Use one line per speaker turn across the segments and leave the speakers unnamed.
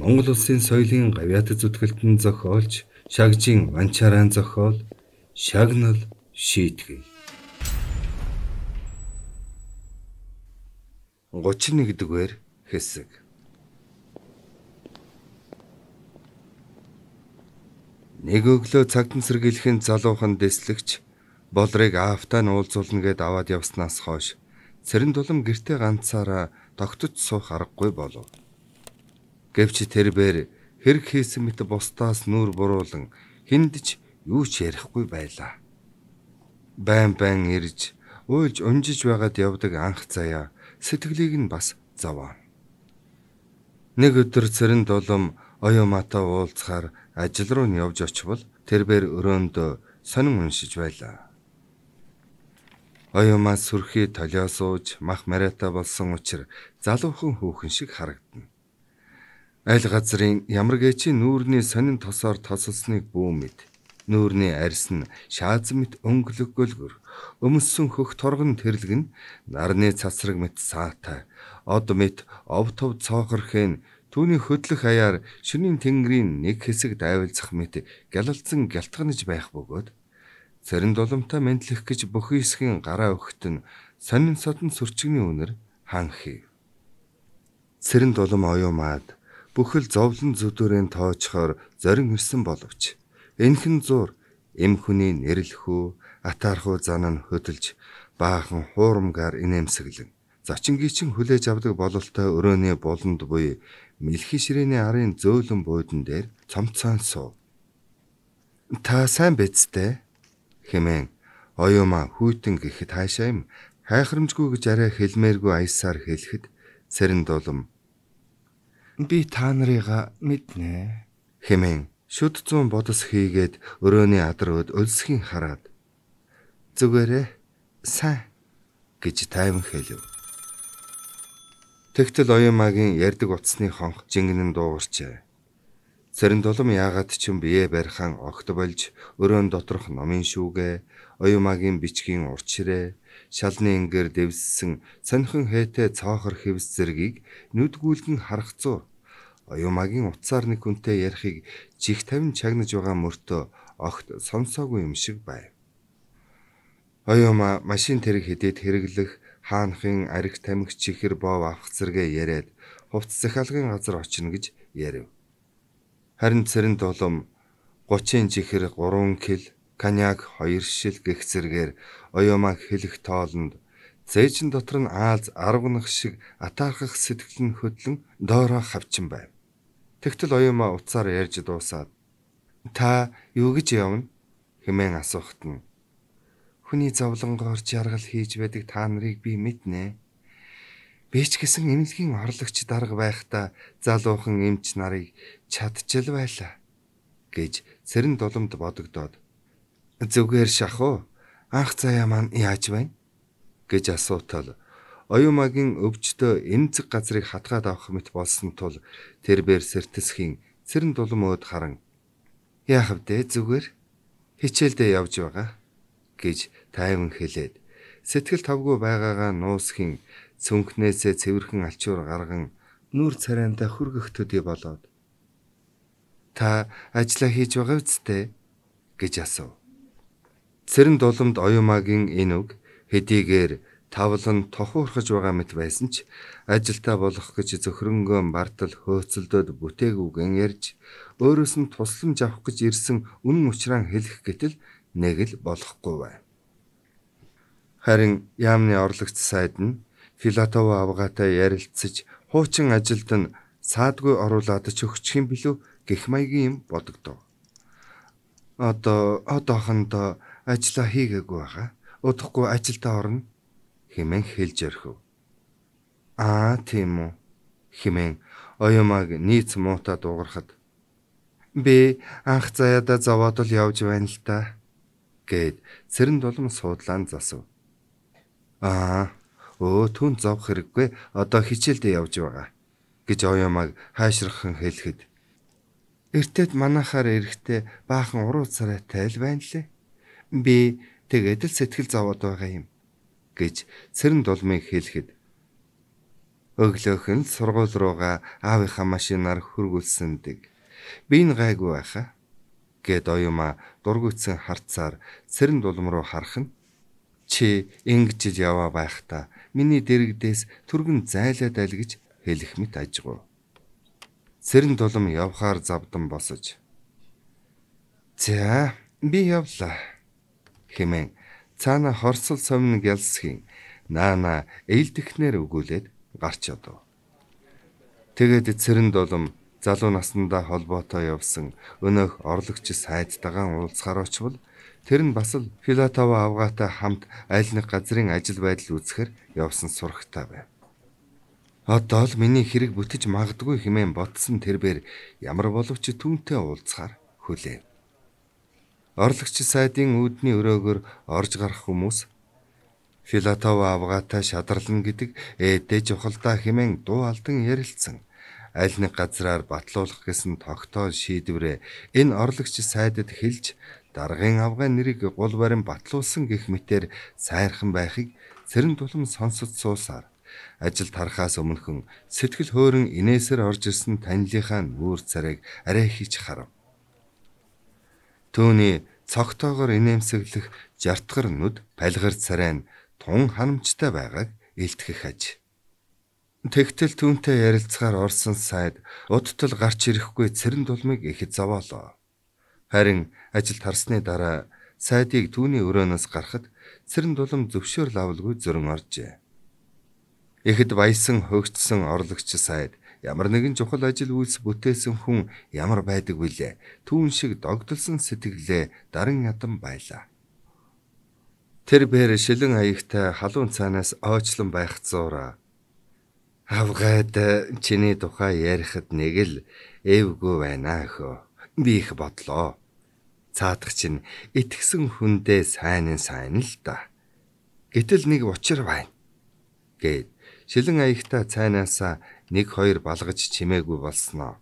Монгол улсын соёлын гавьяатад зүтгэлтэн зохиолч Шагжийн Ванчараан зохиол Шагнал шийтгэ. 31 дугаар хэсэг. Нэг өглөө цагдан сэргийлхэн залуухан дэслэгч болрыг аавтаа нуулзуулна гэд аваад явснаас хойш цэрэн тулам гэртээ ганцаараа тогтц суух аргагүй болов. Гэвч тэр бэр хэрэг хийсэн мэт бусдаас нүур буруулан хиндж юу ч ярихгүй байлаа. Байн байн ирж уйлж унжиж байгаад явдаг анх заяа сэтгэлийг нь бас зовоо. Нэг өдөр цэрэн долом оюумаатаа уулзахаар ажил руу нь явж очивол тэрээр өрөөнд сонин уншиж байлаа. Оюумаа сүрхий толиосууж мах мариатай болсон учраас залуухан хөөхөн шиг харагдана. Аль газрын ямар гэчийн нүүрний сонин тосоор тосолсныг бүү мэд. Нүүрний арьс нь шаазан мэт өнгөлөг гөлгөр. Өмссөн хөх торгон тэрлэг нь нарны цацраг мэт саатай. Од мэт овтов цоохорхэн түүний хөдлөх хаяар шөнийн тэнгэрийн нэг хэсэг дайвалцах мэт гялалцсан гялтганж байх бөгөөд царин доломтой мэдлэх гэж бүхий хэсгийн гараа өгтөн сонин содон сүрчигний үнэр хаанхи. Цэрэн долом оюумаад бүхэл зовлон зүдүүрийн тоочхоор зорин ирсэн боловч энхэн зур эм хүний нэрлэхүү атаархуу зан нь хөдөлж баахан хуурмгаар инээмсэглэн зочингийн чин хүлээж авдаг бололтой өрөөний болонд буй мэлхий ширээний арын зөөлөн буудан дээр цомцоон суув. Та сайн биз дээ хэмээн оюумаа хүйтэн гэхэд хаашаа юм хайхрамжгүй гэж арай хэлмээргүй аясаар хэлэхэд цэрэн дулам би та нарыг мэднэ. Хэмээн шүд зүүн бодос хийгээд өрөөний адрууд өлсхийн хараад зүгээрээ сайн гэж тайван хэлв. Тэгтэл оюумагийн ярддаг утасны хонх жингэн дуугарчээ. Цэрэн долом яагаад ч юм бие барьхан огт болж өрөөнд доторх номын шүүгээ, оюумагийн бичгийн урчрээ шалны ингээр дэвссэн сонхон хээтэй цаохор хэвс зэргийг нүдгүүлэн харах зур. Оюумагийн утсаар нэг хүнтэй ярихыг чих тавин чагнаж байгаа мөртөө огт сонсоогүй юм шиг байв. Оюума машин тэрэг хідээд хэрэглэх хаанхын ариг тамхи чихэр боов авах зэрэг яриад хувц захиалгын газар очно гэж ярив. Харин цэрэн долом 30-ын чихэр 3 кг коньяк хоёр шил гих зэргээр оёмаа хэлэх тоолонд зээжин дотор нь аалз 10 гнах шиг атаархах сэтгэл нь хөдлөн доороо хавчин байв. Тэгтэл оёмаа уцаар ярьж дуусаад та юу гэж явна хэмээн асуухт нь хүний зовлонгоор жаргал хийж байдаг та нарыг би мэднэ. Би ч гэсэн эмнэлгийн орлогч дарга байхдаа залуухан эмч нарыг чадчил байлаа гэж сэрэн доломд бодогдоод Зүгээр шах уу? Анх заяа маань яаж байна? гэж асуутал оюумагийн өвчтөө энэ цаг газрыг хатгаад авах мэт болсон тул тэр бэр сэртэсхийн цэрн дулам өд харан яах вдэ зүгээр хичээлдээ явж байгаа гэж тайван хэлээд сэтгэл тавгүй байгаагаа нуусхийн цүнхнээсээ цэвэрхэн алчуур гарган нүур царайнда хүргэх төдий болоод та ажилла хийж байгаа үсттэй гэж асуув Цэрэн дулымд оюумагийн энэ үг хэдийгээр тавлан тохуурхаж байгаа мэт байсан ч ажилтаа болох гэж зөвхөрөнгөө бардал хөөцөлдөд бүтээгүүгэн ярьж өөрөөс нь тусламж авах гэж ирсэн үнэн учраа хэлэх гэтэл нэг л болохгүй байв. Харин яамны орлогч сайд нь Филатова авгаатай ярилцаж хуучин ажилд нь саадгүй оруулаад ч өгчих юм билүү гэх маягийн юм бодогдов. Одоо одоохондоо ажилла хийгээгүй байгаа. Удахгүй ажилдаа орно хэмээн хэлж орхив. Аа тийм үү хэмээн оёмаг нийц муута дуугархад би анх заяада зовоод л явж байна л та гэд цэрэн дулам суудлаан засав. Аа өө түн зовх хэрэггүй одоо хичээлдээ явж байгаа гэж оёмаг хайшрахан хэлэхэд эртээд манахаар эрэхтэй баахан уруу царайтай л байна лээ би тэгээд л сэтгэл зовоод байгаа юм гэж цэрэн дулмын хэлэхэд өглөөх нь сургууль руугаа аавынхаа машинаар хөргүүлсэндэг. Би энэ гайгүй байхаа гэд оюума дургүйцэн харцаар цэрэн дулм руу харах нь чи ингэж яваа байхдаа миний дэрэгдээс түргэн зайлаад аль гэж хэлэх мэт ажгүй. Цэрэн дулм явхаар завдан босож. За би явлаа хэмээн цаана хорсол сомн гялсхийн наана ээлдэхнэр өгүүлээд гарч одов. Тэгээд цэрэн долом залуу насндаа холбоотой явсан өнөөх орлогч сайдтайгаан уулзахаар очвол тэр нь бас л Филатова авгаатай хамт аль нэг газрын ажил байдал үзэхэр явсан сурагтай байв. Одоо л миний хэрэг бүтэж магадгүй хэмээн бодсон тэрээр ямар боловч түүнтэй уулзахаар хүлээв. Орлогч сайдын үүдний өрөөгөр орж гарах хүмүүс Филатов авгаатай шадрална гэдэг ээдэж ухалдаа хэмээн дуу алдан ярилцсан. Аль нэг газраар батлуулах гэсэн тогтоол шийдвэрээ энэ орлогч сайдад хэлж даргын авгын нэрийг гул барин батлуулсан гэх мэтээр сайрхан байхыг цэрэн тулам сонсож суусаар ажилд харахаас өмнөхөн сэтгэл хөөрөн инээсээр орж ирсэн танилийнхаа нүүр царайг арай хийж харав. Төвний цогтоогоор инээмсэглэх жартгар нүд палгар царай нь тун ханамжтай байгааг илтгэх аж. Тэгтэл түүнтэй ярилцахаар орсон сайд удтал гарч ирэхгүй цэрэн дулмыг ихэд зовоолоо. Харин ажилд харсны дараа сайдыг түүний өрөөнөөс гарахад цэрэн дулам зөвшөөрөл авалгүй зөрөн оржээ. Ихэд баясан хөөгчсөн орлогч сайд Ямар нэгэн чухал ажил үйлс бүтээсэн хүн ямар байдаг вүлээ? Түүн шиг догдолсон сэтгэлээ дарын ядам байлаа. Тэр бэр шилэн хаягтай халуун цаанаас ойчлон байх зуура. Авгаад чиний тухай ярихад нэг л эвгүй байна өхөө. Би их бодлоо. Цаадах чинь итгэсэн хүндээ сайн нь сайн л да. Гэтэл нэг учир байна гэд шилэн аягтай цайнаас нэг хоёр балгаж чимээгүй болсноо.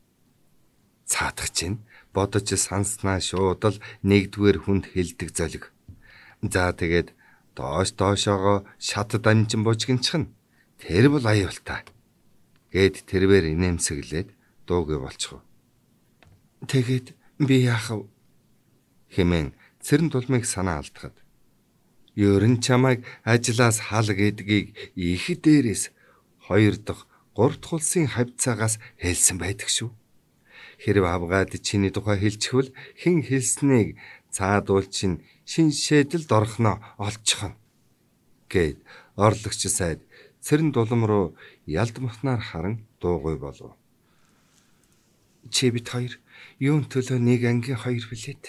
Цаадах чинь бодож санснаа шуудал нэгдүгээр хүнд хилдэг золиг. За тэгээд доош доошоогоо шат данчин бужигнчихна. Тэр бол аюултай. Гэт тэрвэр инээмсэглээд дуугүй болчихов. Тэгэхэд би яах вэ? хэмээн цэрэн тулмыг санаа алдахад. Ерэн чамайг ажлаас хал гэдгийг их дээрээс хоёр дахь, гурав дахь улсын хавьцаагаас хэлсэн байдаг шүү. Хэрв авгаад чиний тухай хэлчихвэл хэн хэлснийг цаадуул чинь шин шээдэлд орхоно олчихно гэд орлогч сайд цэрэн дулам руу ялдмахнаар харан дуугүй болов. Чи бит хоёр юун төлөө нэг ангийн хоёр билет.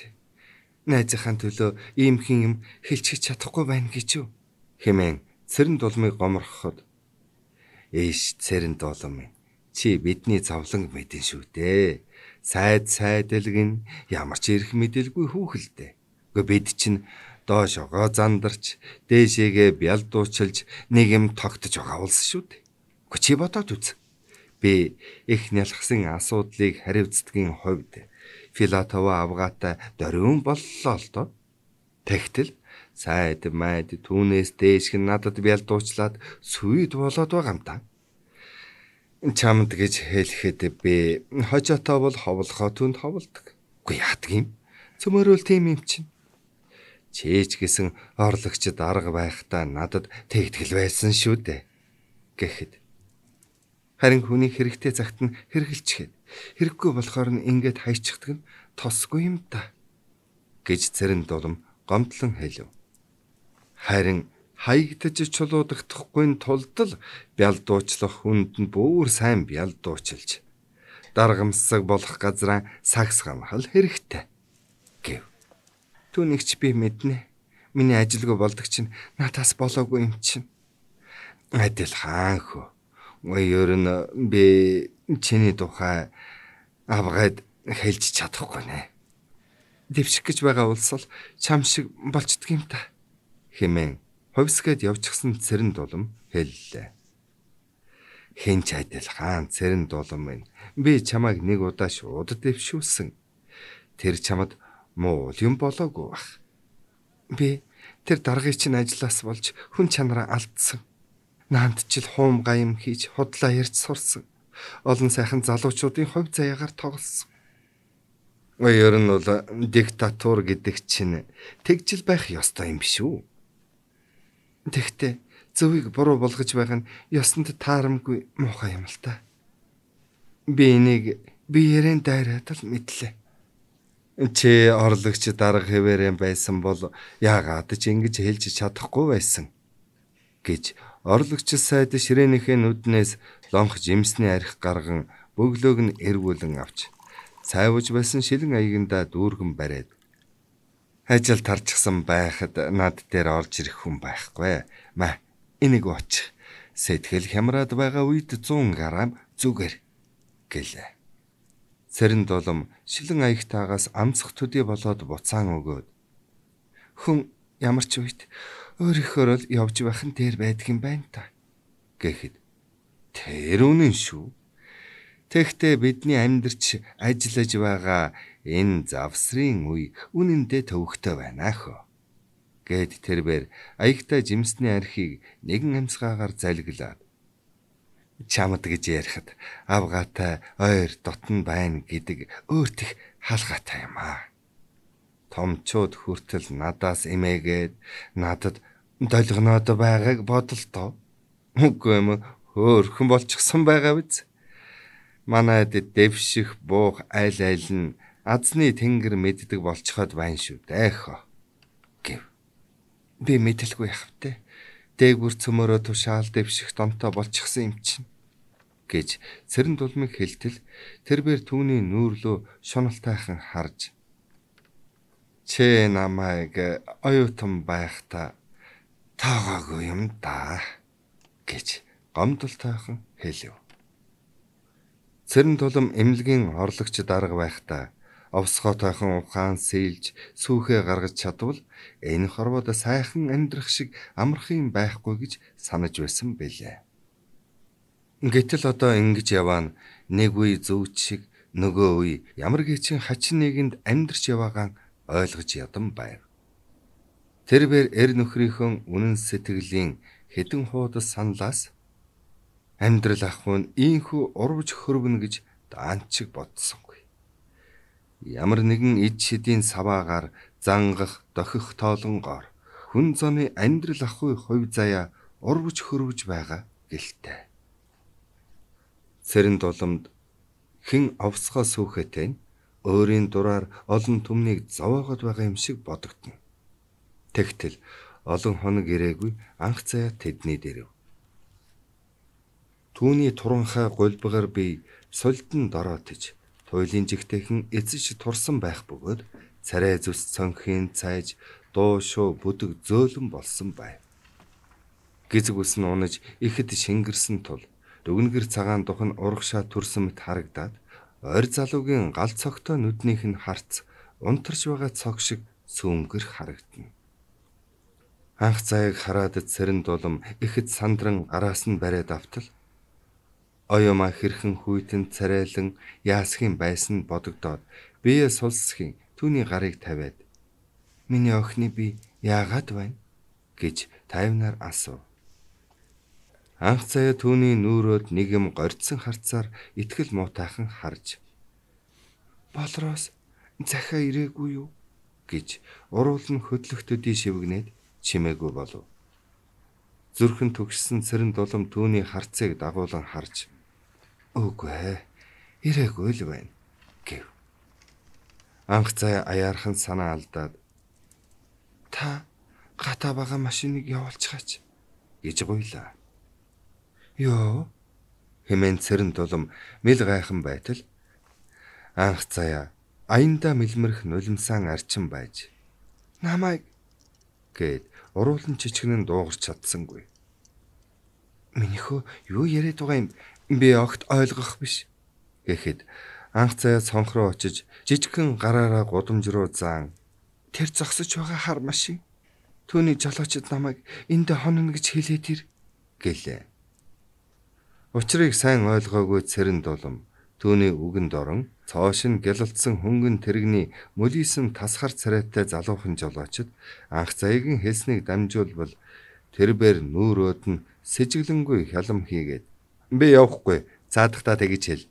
Найзынхаа төлөө ийм хин юм хэлчих чадахгүй байна гэж юу? хэмээн цэрэн дулмыг гомроход Ээш цэрэнд олон минь. Чи бидний завланг мэдэн шүү дээ. Сайд сайдэлгэн ямар ч ирэх мэдээлгүй хүүхэлдэ. Гэхдээ бид чинь доош огоо зандарч, дээшээгээ бял дуучилж, нэг юм тогтож байгаа улс шүү дээ. Гэхдээ чи бодоод үз. Би их нялхсан асуудлыг хариуцдгийн ховд Филатова авгаатай дориун боллоо л доо. Тэгтэл сайд майд түүнээс дээш хэн надад бялдуучлаад сүйд болоод байгаа юм та. Чамд гэж хэлэхэд бэ. Хожоотой бол ховлохоо түнд ховлдог. Үгүй яадаг юм. Цөмөрөл тийм юм чинь. Чээж гисэн орлогчд арга байхдаа надад тэгтгэл байсан шүү дээ. гэхэд харин хүний хэрэгтэй цагт нь хэрэгэлчихэд хэрэггүй болохоор нь ингээд хайчихдаг нь тосгүй юм та гэж цэрэн дулам гомдлон хэлв. Харин хаягдж чулуудахдахгүй тулд л бялдуучлах хүнд нь бүр сайн бялдуучлж даргамсаг болох газраа сагс хамхал хэрэгтэй гэв. Түүнийгч би мэднэ. Миний ажилгүй болдог чинь натаас болоогүй юм чинь. Адил хаан хөө. Өөр нь би чиний тухай авгаад хэлж чадахгүй нэ. Дэвших гэж байгаа улс л чам шиг болчдгийм та хэмээн ховсгээд явчихсан цэрэн дулам хэллээ. Хэн ч адил хаан цэрэн дулам минь би чамайг нэг удаа шууд дэвшүүлсэн. Тэр чамд муу юм болоогүй бах. Би тэр даргыг чинь ажиллаас болж хүн чанараа алдсан. Наанд чил хуум гайм хийж худлаа ярьж сурсан. Олон сайхан залуучуудын хувь заяагаар тоглосон. Ер нь бол диктатур гэдэг чинь тэгжил байх ёстой юм биш үү? Тэгтээ зөвийг буруу болгож байх нь ёсонд таарамгүй муухай юм л та. Би энийг биеэрэн дайраад л мэдлээ. Чи орлогч дарга хэвээрэн байсан бол яагаад ч ингэж хэлж чадахгүй байсан гэж орлогч сайд ширээнийхээ нүднээс лонх жимсний арх гарган бөглөөг нь эргүүлэн авч цайвж байсан шилэн аягандаа дүүргэн бариад Ажил тарчсан байхад над дээр орж ирэх хүн байхгүй. Маа энийг очих. Сэтгэл хямраад байгаа үед 100 г зүгээр гэлээ. Цэрэн дулам шилэн аягтаагаас амцх төдий болоод буцаан өгөөд хүн ямар ч үед өөрийнхөө л явж байх нь дээр байдаг юм байна та гэхэд тэр үнэн шүү Тэгэхдээ бидний амьдарч ажиллаж байгаа энэ завсрын үе үнэндээ төвөгтэй байна хөө. Гэт тэрвэр аягтай жимсний архийг нэгэн амсгаагаар залгилаад чамд гэж ярихад авгаатай ойр дотн байна гэдэг өөртх хаалгатай юм аа. Томчууд хүртэл надаас эмээгээд надад долгоноод байгааг бодолтоо. Үгүй юм хөөрхөн болчихсон байгаа биз? Манайд дэвших, буух, айл айл нь азны тэнгэр мэддэг болцоход байна шүү дээхөө гэв. Би мэдлгүй явтэ. Дээгүр цөмөрөө тушаал дэвших домтой болчихсан юм чинь гэж цэрэн тулмыг хэлтэл тэр бэр түүний нүүрлөө шуналтайхан харж Чэ намайг оюутан байхдаа таагаагүй юм да гэж гомдолтойхон хэлв. Цэрэн тулам эмнэлгийн орлогч дарга байхдаа овсгоо тайхан ухаан сэлж сүүхээ гаргаж чадвал энэ хорвоод сайхан амьдрах шиг амархан байхгүй гэж санаж байсан бэлээ. Гэтэл одоо ингэж яваа нэг үе зөвч шиг нөгөө үе ямар гэчин хачин нэгэнд амьдрч яваагаан ойлгож ядан байв. Тэрээр эр нөхрийнхөө үнэн сэтгэлийн хэдэн хуудас саналаас амьдрал ахын ийхүү урвж хөрвөн гэж даанчиг бодсонгүй. Ямар нэгэн ид шидийн саваагаар зангах, дохих тоолонгоор хүн зоны амьдрал ахуй хувь заяа урвж хөрвж байгаа гэлтэй. Цэрэн дулмд хэн овсгоо сүүхэтэй нь өөрийн дураар олон түмнийг зовоогод байгаа юм шиг бодогдно. Тэгтэл олон хоног ирээгүй анх заяа тэдний дээрв. Түүний туранхай гулбгаар би сулдан дороод иж туйлын жигтэйхэн эцэж турсан байх бөгөөд царай зүс цонхийн цайж дуу шуу бүдэг зөөлөн болсон байв. Гизэг ус нь унаж ихэд шингэрсэн тул дүгнэгэр цагаан дух нь урагшаа төрсөн мэт харагдаад ойр залуугийн гал цогтой нүднийх нь харц унтарч байгаа цог шиг сөөмгөр харагдана. Анх цайг хараад цэрэн дулам ихэд сандран араас нь бариад автал Оюма хэрхэн хүйтэн царайлан яасхийн байсан бодогдоод бие сулсхийн түүний гарыг тавиад "Миний охины би яагаад байна?" гэж тайвнаар асуув. Анх цаая түүний нүрөөд нэг юм горьдсон харцаар итгэл муутайхан харж "Болроос захаа ирээгүй юу?" гэж уруулн хөдлөхтөдий шивгнээд чимээгүй болов. Зүрхэн төгссөн цэрэн дулам түүний харцыг дагуулan харж Үгүй ээ. Ирээгүй л байна гэв. Анх цай аяархан санаа алдаад та гата бага машиныг явуулчихаач гэж гуйлаа. Йоо хэмээн цэрэн тулам мэл гайхан байтал анх цаая аянда мэлмэрх нулимсан арчин байж намайг гээд уруулан чичгэн нь дуугарч чадсангүй. Минийхөө юу яриад байгаа юм Би огт ойлгох биш гэхэд анх цай цонх руу очиж жижигхэн гараараа гудамж руу заан тэр зогсож байгаа хар машин түүний жолоочд намайг эндэ хонно гэж хэлээд ир гэлээ. Учрыг сайн ойлгоогүй цэрэн дулам түүний үгэнд орон цоош нь гялалтсан хөнгөн тэрэгний мөлийсэн тасхар царайтай залуухан жолоочд анх цайгийн хэлснийг дамжуулбал тэрбээр нүүрөөд нь сэжиглэнгүй хялам хийгээд Би явахгүй. Заадахтаа тэгж хэл.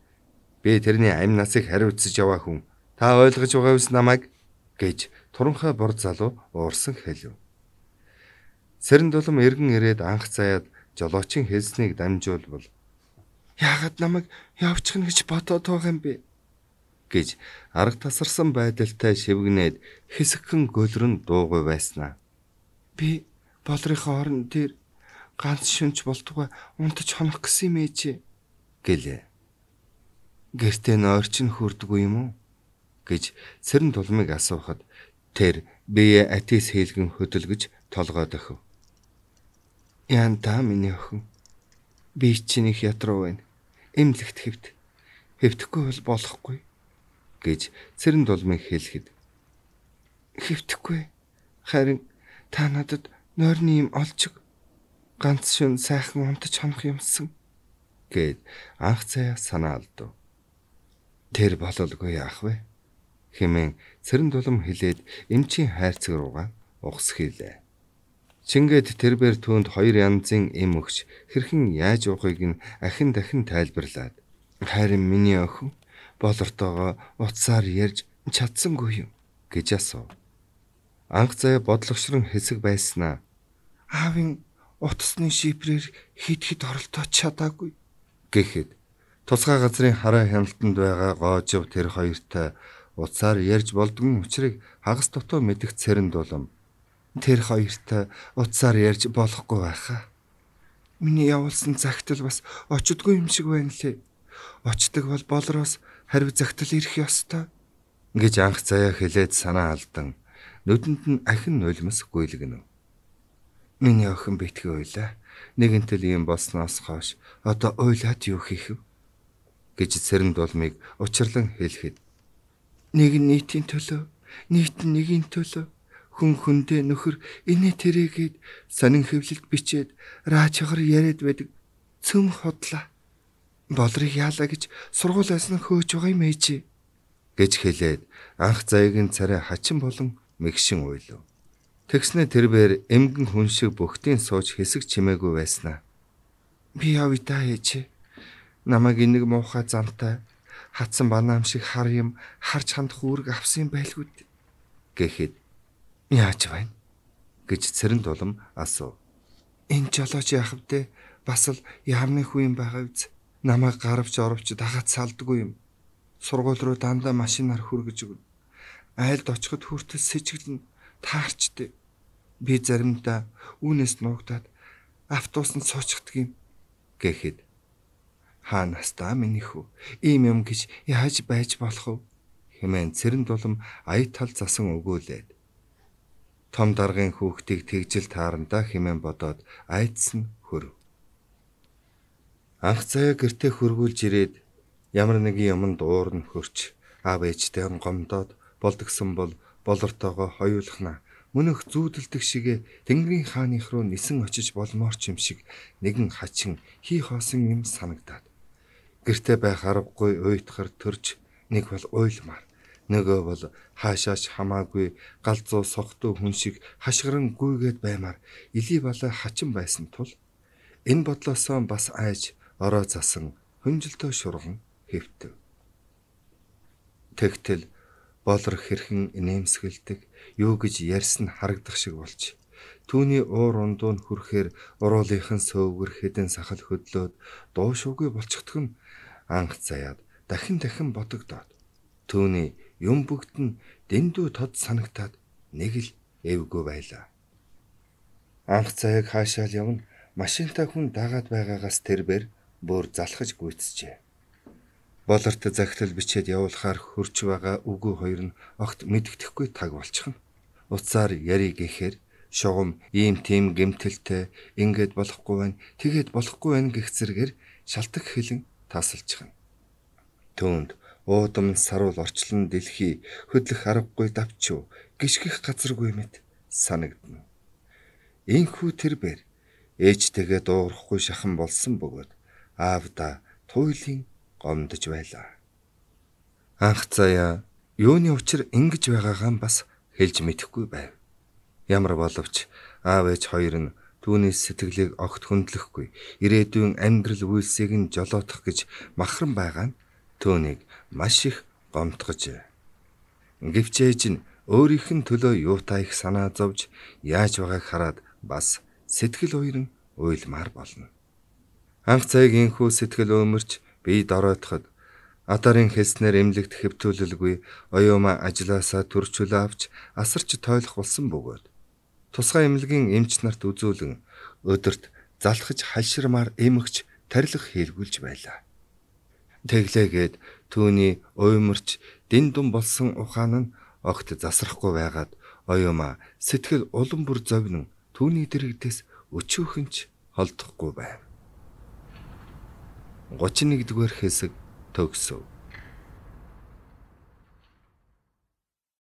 Би тэрний амь насыг хариуцж яваа хүн. Та ойлгож байгаа юмс намайг гэж туранхай бур залуу уурсан хэлв. Сэрэн дулам эргэн ирээд анх заяад жолоочийн хэлснийг дамжуулбал "Яагаад намайг явуучих нь гэж бодоод байгаа юм бэ?" гэж арга тасарсан байдалтай шивгнээд хэсэгхэн гөлрөн дуугүй байснаа. "Би болрынхоо орон дээр ганц шимч болтугай унтаж хонох гэсэн юм ээжээ гэлээ. Гэртээ нойрч нь хөрдгөө юм уу гэж сэрэн тулмыг асуухад тэр бие атис хийлгэн хөдөлгөж толгойд өхөв. Яан та миний өхөн. Би чинь их ядруу байна. Имлэгт хэвд. Хэвдэхгүй бол болохгүй гэж цэрэн дулмын хэлэхэд хэвдэхгүй харин та надад нойрны юм олж ганц шин сайхан унтаж хонох юмсан гэд анх цай санаа алдав. Тэр бололгүй яах вэ? хэмээн цэрэн тулам хилээд эмчийн хайрцаг руугаа ухс хийлээ. Чингээд тэрээр түүнд хоёр янзын эм өгч хэрхэн яаж уухыг нь ахин дахин тайлбарлаад харин миний охин болортоогоо утсаар ярьж чадсангүй юм гэж асуув. Анх заяа бодлогшрон хэсэг байснаа. Аавын утасны шипрээр хит хит оролдооч чадаагүй гэхэд тусгай газрын хараа хяналтанд байгаа гоожив тэр хоёртой утсаар ярьж болдгон учрыг хагас дутуу мэдэх цэрэн дулам тэр хоёртой утсаар ярьж болохгүй байхаа. Миний явуулсан загтал бас очдгүй юм шиг байна лээ. Очдаг бол болроос харив загтал ирэх ёстой гэж анх заяа хэлээд санаа алдан нүдэнд нь ахин нулимс гүйлгэнэ. Миний охин битгий уйлаа. Нэгэнтэл ийм болсноос хойш одоо уйлаад юу хийх вэ? гэж сэрэнд болмыг учирлан хэлэхэд нэг нь нийтийн төлөө, нийт нь нэгийн төлөө, хүн хүндээ нөхөр инээ тэрэгэд сонин хөвлөлт бичээд раачгаар яриад байдаг цөм хотлаа. Болрыг яалаа гэж сургуулиас нь хөөж байгаа юм ээжээ гэж хэлээд анх заягийн царай хачин болон мэгшин уйлав. Тэгснэ тэр бээр эмгэн хүн шиг бөхтийн сууж хэсэг чимээгүй байснаа. Би явитаа ээч. Намаг энийг муухай замтай хатсан банаам шиг хар юм харж хандах үүрэг авсан байлгүйд гэхэд яаж байна гэж цэрэн тулам асуу. Энэ жолооч яах вдэ бас л яамны хүн юм байгаа биз. Намайг гарвч оровч дахад салдгүй юм. Сургууль руу дандаа машинаар хүргэж өгнө. Айлд очиход хүртэл с ิจ гэлнэ таарчдаг. Би заримдаа үүнээс нуугдаад автобусанд суучихдаг юм гэхэд хаа настаа миний хүү ийм юм гэж яаж байж болох вэ хэмээн цэрэн дулам аятал засан өгөөлээд том даргын хүүхдийг тэгжил таарандаа хэмээн бодоод айдас нь хөрв. Анх цаа гэртээ хөргүүлж ирээд ямар нэгэн юмд уурн хөрч аав ээжтэй гомдоод болдгсон бол болортойгоо хоёулахна. Мөнөх зүүдэлдэг шигэ Тэнгэрийн хааных руу нисэн очиж болмоор ч юм шиг нэгэн хачин хий хоосон юм санагдаад. Гэртэ байх аргагүй уйтхар төрж нэг бол уйлмаар нөгөө бол хаашааш хамаагүй галзуу сохтуу хүн шиг хашгиран гүйгээд баймаар илий бала хачин байсан тул энэ бодлосоо бас айж ороо засан хүнжилтөө шурган хэвтэв. Тэгтэл болор хэрхэн нэмсгэлдэг юу гэж ярьсан харагдах шиг болж түүний уур ундуу нь хүрхээр уруулынхан сөөвгөр хідэн сахал хөдлөөд дуушуугүй болчихдг нь анх заяад дахин дахин бодогдоод түүний юм бүгд нь дэндүү тод санагтаад нэг л эвгүй байлаа. Анх цаяг хаашаал явна машинтай хүн дагаад байгаагаас тэрбэр бүр залхаж гүйцжээ болорт захирал бичээд явуулахаар хөрж байгаа үгүй хоёр нь огт мэддэхгүй таг болчихно. Уцаар яри гэхээр шугам ийм тийм гэмтэлтэй ингээд болохгүй байна, тэгэд болохгүй байна гэх зэрэгэр шалтак хилэн таасалж гэн. Төөнд уудам саруул орчлон дэлхий хөдлөх аргагүй давчуу гიშгэх газаргүй мэт санагдна. Инхүү тэр бэр ээжтэйгээ дуурахгүй шахан болсон бөгөөд аавда туйлын гомдож байлаа. Анх заяа юуны учир ингэж байгаагаа бас хэлж мэдэхгүй байв. Ямар боловч аав ээж хоёр нь түүний сэтгэлийг огт хөндлөхгүй ирээдүйн амьдрал үйлсийг нь жолоодох гэж махран байгаа нь түүнийг маш их гомдгож. Гэвч ээж нь өөрийнх нь төлөө юутай их санаа зовж яаж байгааг хараад бас сэтгэл уйран уйлмаар болно. Анх цагийн хүү сэтгэл өмөрч Бид оройтоход Адарын хэлснээр эмлэгт хэвтүүлэлгүй оюумаа ажилласаа төрчөлөө авч асар ч тойлох болсон бөгөөд тусгай эмнэлгийн эмч нарт үзүүлэн өдөрт залхаж хальширмаар эмгч тарилах хийлгүүлж байлаа. Тэглээгээд түүний уймарч дэн дун болсон ухаан нь огт засрахгүй байгаад оюумаа сэтгэл улам бүр зовнон түүний дэрэгдээс өчөөхөнч холдохгүй байв. 31-р хэсэг төгсөв.